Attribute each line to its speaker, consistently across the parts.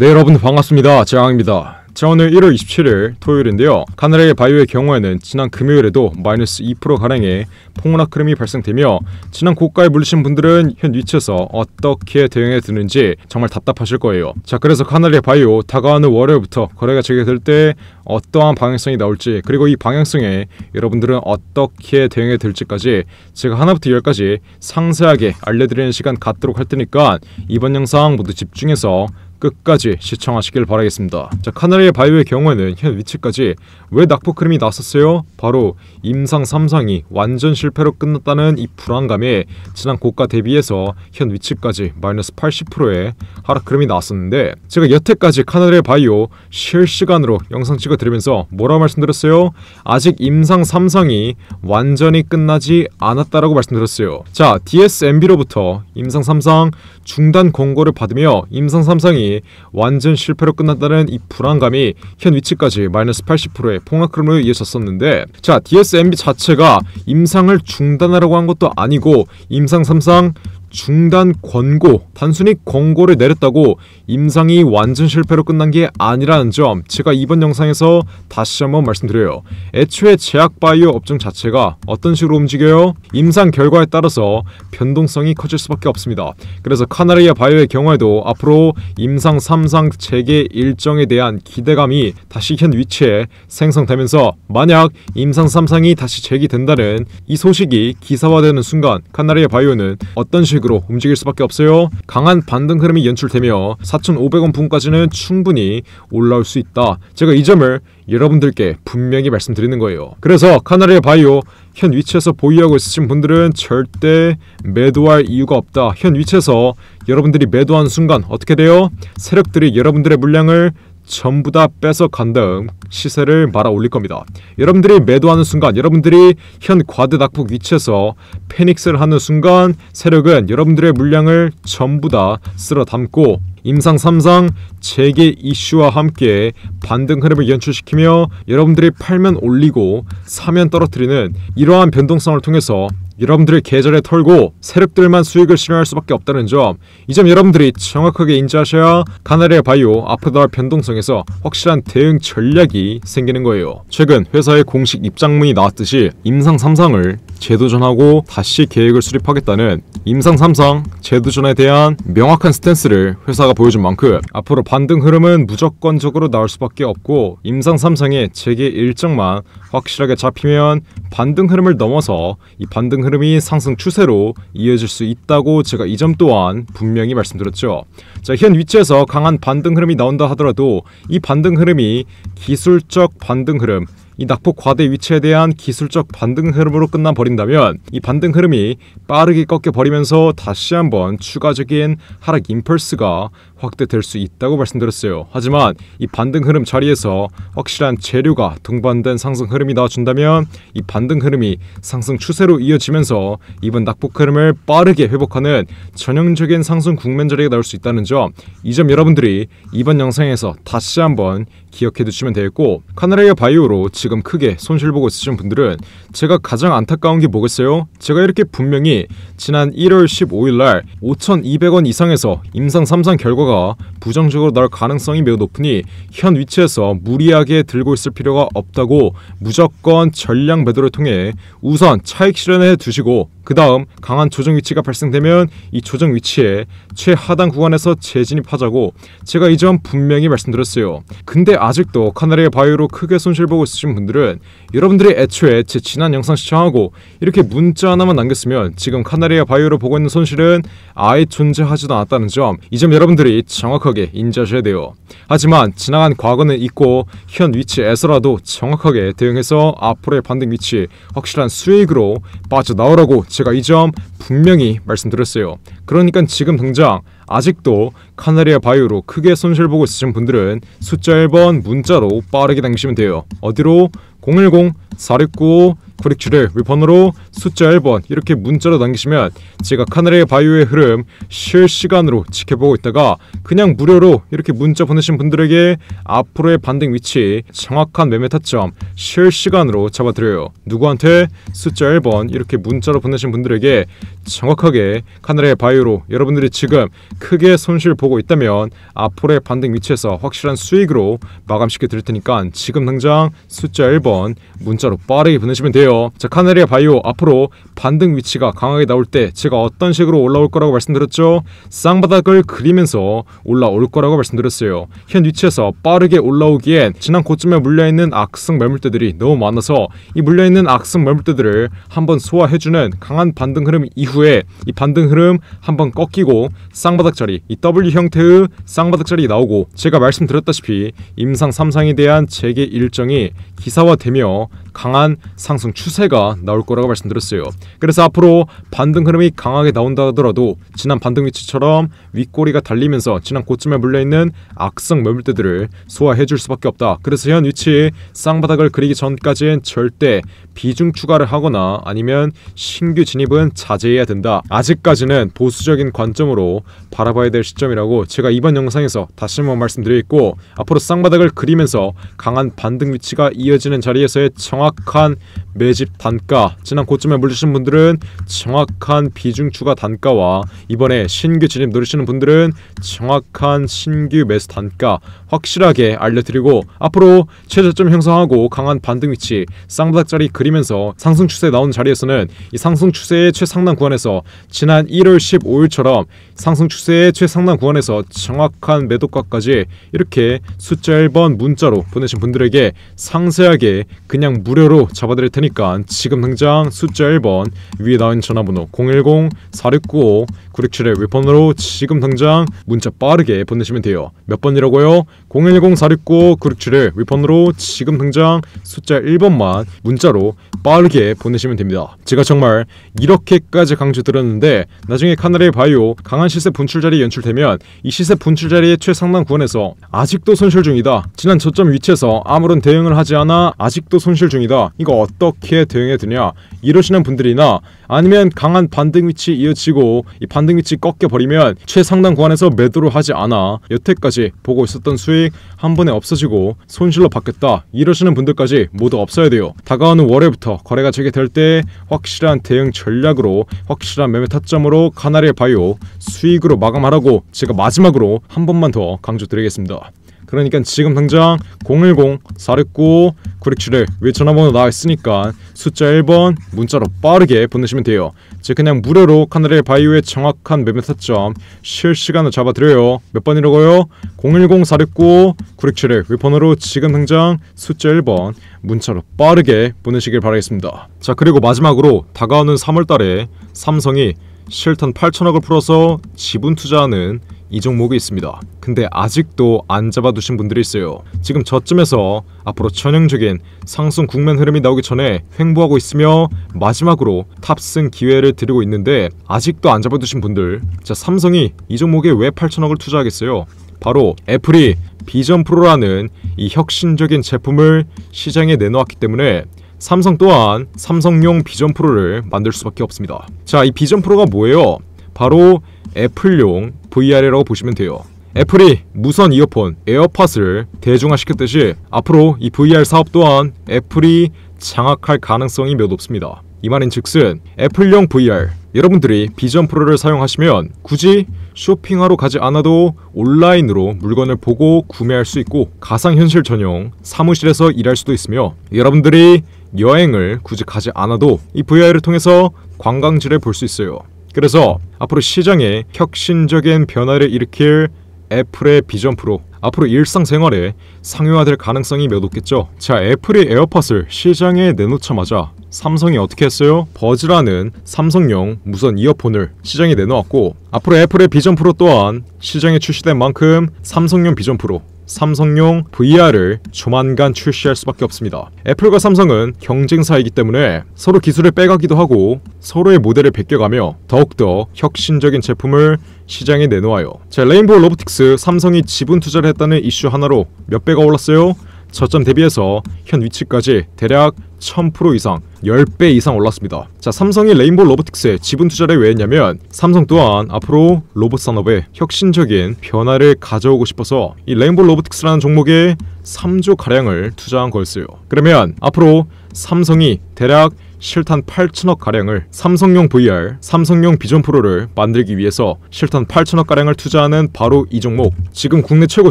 Speaker 1: 네 여러분 반갑습니다 재왕입니다자 오늘 1월 27일 토요일인데요 카나리아 바이오의 경우에는 지난 금요일에도 마이너스 2%가량의 폭락 흐름이 발생되며 지난 고가에 물리신 분들은 현 위치에서 어떻게 대응해 드는지 정말 답답하실 거예요 자 그래서 카나리아 바이오 다가오는 월요일부터 거래가 재개될 때 어떠한 방향성이 나올지 그리고 이 방향성에 여러분들은 어떻게 대응해 될지까지 제가 하나부터 열까지 상세하게 알려드리는 시간 갖도록 할 테니까 이번 영상 모두 집중해서 끝까지 시청하시길 바라겠습니다. 자, 카나리의 바이오의 경우에는 현 위치까지 왜 낙폭흐름이 났었어요? 바로 임상 3상이 완전 실패로 끝났다는 이 불안감에 지난 고가 대비해서 현 위치까지 마이너스 80%의 하락흐름이 나왔었는데 제가 여태까지 카나리의 바이오 실시간으로 영상 찍어드리면서 뭐라고 말씀드렸어요? 아직 임상 3상이 완전히 끝나지 않았다라고 말씀드렸어요. 자, DSMB로부터 임상 3상 중단 권고를 받으며 임상 3상이 완전 실패로 끝났다는 이 불안감이 현 위치까지 마이너스 80%의 폭락흐름을 이어졌었는데 자 DSMB 자체가 임상을 중단하라고 한 것도 아니고 임상 3상 중단 권고, 단순히 권고를 내렸다고 임상이 완전 실패로 끝난 게 아니라는 점 제가 이번 영상에서 다시 한번 말씀드려요. 애초에 제약바이오 업종 자체가 어떤 식으로 움직여요? 임상 결과에 따라서 변동성이 커질 수밖에 없습니다. 그래서 카나리아 바이오의 경우에도 앞으로 임상 3상 재개 일정에 대한 기대감이 다시 현 위치에 생성되면서 만약 임상 3상이 다시 재개된다는 이 소식이 기사화되는 순간 카나리아 바이오는 어떤 식으로 식으로 움직일 수밖에 없어요. 강한 반등 흐름이 연출되며 4,500원 분까지는 충분히 올라올 수 있다. 제가 이 점을 여러분들께 분명히 말씀드리는 거예요. 그래서 카나리아 바이오 현 위치에서 보유하고 있으신 분들은 절대 매도할 이유가 없다. 현 위치에서 여러분들이 매도한 순간 어떻게 돼요? 세력들이 여러분들의 물량을 전부 다 뺏어간 다음 시세를 말아 올릴 겁니다. 여러분들이 매도하는 순간, 여러분들이 현 과대낙폭 위치에서 패닉스를 하는 순간 세력은 여러분들의 물량을 전부 다 쓸어 담고 임상 3상 재계 이슈와 함께 반등 흐름을 연출시키며 여러분들이 팔면 올리고 사면 떨어뜨리는 이러한 변동성을 통해서 여러분들의 계좌를 털고 세력들만 수익을 실현할 수밖에 없다는 점 이 점 여러분들이 정확하게 인지하셔야 카나리아 바이오 앞으로의 변동성에서 확실한 대응 전략이 생기는 거예요. 최근 회사의 공식 입장문이 나왔듯이 임상 3상을 재도전하고 다시 계획을 수립하겠다는 임상 삼성 재도전에 대한 명확한 스탠스를 회사가 보여준 만큼 앞으로 반등 흐름은 무조건적으로 나올 수밖에 없고 임상 삼성의 재개 일정만 확실하게 잡히면 반등 흐름을 넘어서 이 반등 흐름이 상승 추세로 이어질 수 있다고 제가 이 점 또한 분명히 말씀드렸죠. 자, 현 위치에서 강한 반등 흐름이 나온다 하더라도 이 반등 흐름이 기술적 반등 흐름 이 낙폭 과대 위치에 대한 기술적 반등 흐름으로 끝나 버린다면 이 반등 흐름이 빠르게 꺾여 버리면서 다시 한번 추가적인 하락 임펄스가 확대될 수 있다고 말씀드렸어요. 하지만 이 반등 흐름 자리에서 확실한 재료가 동반된 상승 흐름이 나와준다면 이 반등 흐름이 상승 추세로 이어지면서 이번 낙폭 흐름을 빠르게 회복하는 전형적인 상승 국면 자리가 나올 수 있다는 점 이 점 여러분들이 이번 영상에서 다시 한번 기억해 두시면 되겠고 카나레이어 바이오로 지금 지금 크게 손실 보고 있으신 분들은 제가 가장 안타까운 게 뭐겠어요? 제가 이렇게 분명히 지난 1월 15일 날 5,200원 이상에서 임상 3상 결과가 부정적으로 날 가능성이 매우 높으니 현 위치에서 무리하게 들고 있을 필요가 없다고 무조건 전량 매도를 통해 우선 차익 실현해 두시고 그 다음 강한 조정 위치가 발생되면 이 조정 위치에 최하단 구간에서 재진입하자고 제가 이전 분명히 말씀드렸어요. 근데 아직도 카나리아 바이오로 크게 손실보고 있으신 분들은 여러분들이 애초에 제 지난 영상 시청하고 이렇게 문자 하나만 남겼으면 지금 카나리아 바이오로 보고 있는 손실은 아예 존재하지도 않았다는 점 이 점 여러분들이 정확하게 인지하셔야 돼요. 하지만 지나간 과거는 있고 현 위치에서라도 정확하게 대응해서 앞으로의 반등 위치 확실한 수익으로 빠져나오라고 제가 이 점 분명히 말씀드렸어요. 그러니까 지금 당장 아직도 카나리아 바이오로 크게 손실 보고 있으신 분들은 숫자 1번 문자로 빠르게 당기시면 돼요. 어디로 010 469 코릭주를 위번으로 숫자 1번 이렇게 문자로 남기시면 제가 카리의 바이오의 흐름 실시간으로 지켜보고 있다가 그냥 무료로 이렇게 문자 보내신 분들에게 앞으로의 반등 위치 정확한 매매 타점 실시간으로 잡아드려요 누구한테 숫자 1번 이렇게 문자로 보내신 분들에게 정확하게 카리의 바이오로 여러분들이 지금 크게 손실 보고 있다면 앞으로의 반등 위치에서 확실한 수익으로 마감시켜 드릴 테니까 지금 당장 숫자 1번 문자로 빠르게 보내시면 돼요 있데요 자, 카네리아 바이오 앞으로 반등 위치가 강하게 나올 때 제가 어떤 식으로 올라올 거라고 말씀드렸죠? 쌍바닥을 그리면서 올라올 거라고 말씀드렸어요. 현 위치에서 빠르게 올라오기엔 지난 고점에 물려있는 악성 매물대들이 너무 많아서 이 물려있는 악성 매물대들을 한번 소화해주는 강한 반등 흐름 이후에 이 반등 흐름 한번 꺾이고 쌍바닥 자리, 이 W 형태의 쌍바닥 자리 나오고 제가 말씀드렸다시피 임상 3상에 대한 재개 일정이 기사화되며 강한 상승 추세가 나올 거라고 말씀드렸어요. 그래서 앞으로 반등 흐름이 강하게 나온다 하더라도 지난 반등 위치처럼 윗꼬리가 달리면서 지난 고점에 물려있는 악성 매물대들을 소화해 줄 수밖에 없다. 그래서 현 위치 쌍바닥을 그리기 전까지는 절대 비중 추가를 하거나 아니면 신규 진입은 자제해야 된다. 아직까지는 보수적인 관점으로 바라봐야 될 시점이라고 제가 이번 영상에서 다시 한번 말씀드리고 앞으로 쌍바닥을 그리면서 강한 반등 위치가 이어지는 자리에서의 청하 정확한 매집 단가 지난 고점에 물리신 분들은 정확한 비중 추가 단가와 이번에 신규 진입 노리시는 분들은 정확한 신규 매수 단가 확실하게 알려드리고 앞으로 최저점 형성하고 강한 반등 위치 쌍바닥자리 그리면서 상승 추세 에 나온 자리에서는 이 상승 추세의 최상단 구간에서 지난 1월 15일처럼 상승 추세의 최상단 구간에서 정확한 매도가까지 이렇게 숫자 1번 문자로 보내신 분들에게 상세하게 그냥 무료로 잡아드릴 테니까 지금 당장 숫자 1번 위에 나온 전화번호 010-4695 구릭칠의 웹폰으로 지금 당장 문자 빠르게 보내시면 돼요. 몇 번이라고요? 0 1 0 4 6 9구6 7의 웹폰으로 지금 당장 숫자 1번만 문자로 빠르게 보내시면 됩니다. 제가 정말 이렇게까지 강조드렸는데 나중에 카나리 바이오 강한 시세 분출 자리 연출되면 이 시세 분출 자리의 최상단 구원에서 아직도 손실 중이다. 지난 저점 위치에서 아무런 대응을 하지 않아 아직도 손실 중이다. 이거 어떻게 대응해 드냐? 이러시는 분들이나 아니면 강한 반등 위치 이어지고 이 반등 위치 꺾여 버리면 최상단 구간에서 매도를 하지 않아 여태까지 보고 있었던 수익 한 번에 없어지고 손실로 바뀌었다 이러시는 분들까지 모두 없어야 돼요. 다가오는 월요일부터 거래가 재개될 때 확실한 대응 전략으로 확실한 매매 타점으로 카나리아 바이오 수익으로 마감하라고 제가 마지막으로 한 번만 더 강조드리겠습니다. 그러니까 지금 당장 010-469-9671위 전화번호 나와 있으니까 숫자 1번 문자로 빠르게 보내시면 돼요. 제 그냥 무료로 카나리 바이오의 정확한 매매 타점 실시간을 잡아드려요. 몇 번이라고요? 010-469-9671 위번호로 지금 당장 숫자 1번 문자로 빠르게 보내시길 바라겠습니다. 자 그리고 마지막으로 다가오는 3월달에 삼성이 실탄 8천억을 풀어서 지분 투자하는 이 종목이 있습니다. 근데 아직도 안 잡아두신 분들이 있어요. 지금 저쯤에서 앞으로 전형적인 상승 국면 흐름이 나오기 전에 횡보하고 있으며 마지막으로 탑승 기회를 드리고 있는데 아직도 안 잡아두신 분들 자 삼성이 이 종목에 왜 8천억을 투자하겠어요? 바로 애플이 비전 프로라는 이 혁신적인 제품을 시장에 내놓았기 때문에 삼성 또한 삼성용 비전 프로를 만들 수밖에 없습니다. 자, 이 비전 프로가 뭐예요? 바로 애플용 VR이라고 보시면 돼요. 애플이 무선 이어폰 에어팟을 대중화시켰듯이 앞으로 이 VR 사업 또한 애플이 장악할 가능성이 몇 없습니다. 이 말인 즉슨 애플용 VR 여러분들이 비전 프로를 사용하시면 굳이 쇼핑하러 가지 않아도 온라인으로 물건을 보고 구매할 수 있고 가상현실 전용 사무실에서 일할 수도 있으며 여러분들이 여행을 굳이 가지 않아도 이 VR을 통해서 관광지를 볼 수 있어요. 그래서 앞으로 시장에 혁신적인 변화를 일으킬 애플의 비전 프로 앞으로 일상생활에 상용화될 가능성이 몇 없겠죠. 자, 애플이 에어팟을 시장에 내놓자마자 삼성이 어떻게 했어요? 버즈라는 삼성용 무선 이어폰을 시장에 내놓았고 앞으로 애플의 비전 프로 또한 시장에 출시된 만큼 삼성용 비전 프로 삼성용 VR을 조만간 출시할 수밖에 없습니다. 애플과 삼성은 경쟁사이기 때문에 서로 기술을 빼가기도 하고 서로의 모델을 베껴가며 더욱더 혁신적인 제품을 시장에 내놓아요. 자, 레인보우 로보틱스 삼성이 지분 투자를 했다는 이슈 하나로 몇배가 올랐어요? 저점 대비해서 현 위치까지 대략 1000% 이상 10배 이상 올랐습니다. 자, 삼성이 레인보 로보틱스에 지분 투자를 왜 했냐면 삼성 또한 앞으로 로봇 산업에 혁신적인 변화를 가져오고 싶어서 이 레인보 로보틱스라는 종목에 3조 가량을 투자한 거였어요. 그러면 앞으로 삼성이 대략 실탄 8천억 가량을 삼성용 VR, 삼성용 비전 프로를 만들기 위해서 실탄 8천억 가량을 투자하는 바로 이 종목. 지금 국내 최고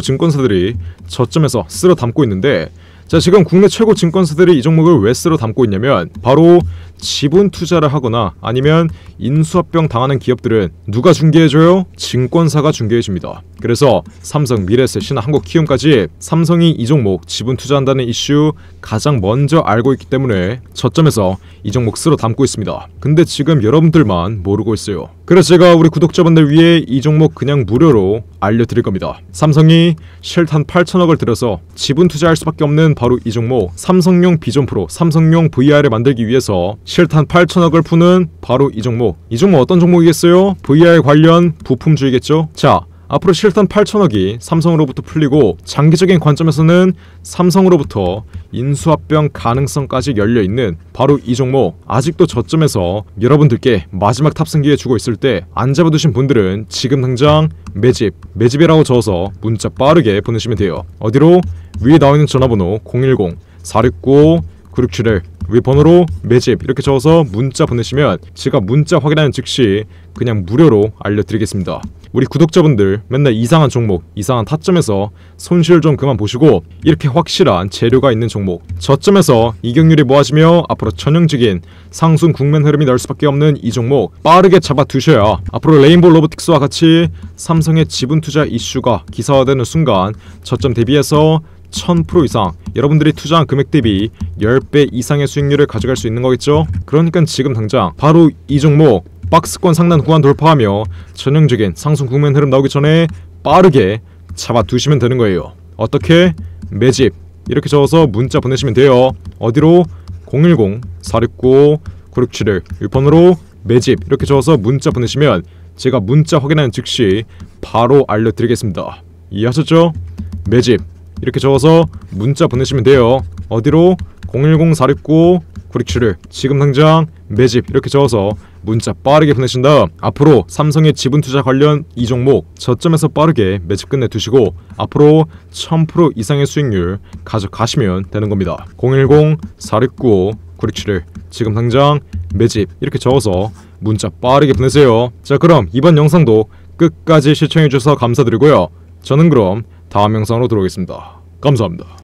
Speaker 1: 증권사들이 저점에서 쓸어 담고 있는데 자, 지금 국내 최고 증권사들이 이 종목을 왜 쓰러 담고 있냐면 바로 지분 투자를 하거나 아니면 인수합병 당하는 기업들은 누가 중개해줘요? 증권사가 중개해줍니다. 그래서 삼성, 미래셋이나 한국키움까지 삼성이 이 종목 지분 투자한다는 이슈 가장 먼저 알고 있기 때문에 저점에서 이 종목 쓰러 담고 있습니다. 근데 지금 여러분들만 모르고 있어요. 그래서 제가 우리 구독자분들 위해 이 종목 그냥 무료로 알려드릴 겁니다. 삼성이 실탄 8천억을 들여서 지분 투자할 수밖에 없는 바로 이 종목 삼성용 비전 프로 삼성용 VR을 만들기 위해서 실탄 8천억을 푸는 바로 이 종목 이 종목 어떤 종목이겠어요? VR 관련 부품주의겠죠? 자 앞으로 실탄 8천억이 삼성으로부터 풀리고 장기적인 관점에서는 삼성으로부터 인수합병 가능성까지 열려있는 바로 이 종목 아직도 저점에서 여러분들께 마지막 탑승기에 주고 있을 때 안 잡아두신 분들은 지금 당장 매집, 매집이라고 적어서 문자 빠르게 보내시면 돼요. 어디로? 위에 나와 있는 전화번호 010 469 9671위 번호로 매집 이렇게 적어서 문자 보내시면 제가 문자 확인하는 즉시 그냥 무료로 알려드리겠습니다. 우리 구독자분들 맨날 이상한 종목, 이상한 타점에서 손실 좀 그만 보시고 이렇게 확실한 재료가 있는 종목, 저점에서 이격률이 모아지며 앞으로 전형적인 상승 국면 흐름이 날 수밖에 없는 이 종목 빠르게 잡아두셔야 앞으로 레인보 로보틱스와 같이 삼성의 지분 투자 이슈가 기사화되는 순간 저점 대비해서 1000% 이상 여러분들이 투자한 금액 대비 10배 이상의 수익률을 가져갈 수 있는 거겠죠? 그러니까 지금 당장 바로 이 종목 박스권 상단 구간 돌파하며 전형적인 상승 국면 흐름 나오기 전에 빠르게 잡아두시면 되는 거예요. 어떻게? 매집 이렇게 적어서 문자 보내시면 돼요. 어디로? 010-469-9671 6번으로 매집 이렇게 적어서 문자 보내시면 제가 문자 확인하는 즉시 바로 알려드리겠습니다. 이해하셨죠? 매집 이렇게 적어서 문자 보내시면 돼요. 어디로? 010-469-9671 지금 당장 매집 이렇게 적어서 문자 빠르게 보내신 다음 앞으로 삼성의 지분 투자 관련 이 종목 저점에서 빠르게 매집 끝내두시고 앞으로 1000% 이상의 수익률 가져가시면 되는 겁니다. 010-469-9671 지금 당장 매집 이렇게 적어서 문자 빠르게 보내세요. 자 그럼 이번 영상도 끝까지 시청해주셔서 감사드리고요. 저는 그럼 다음 영상으로 들어오겠습니다. 감사합니다.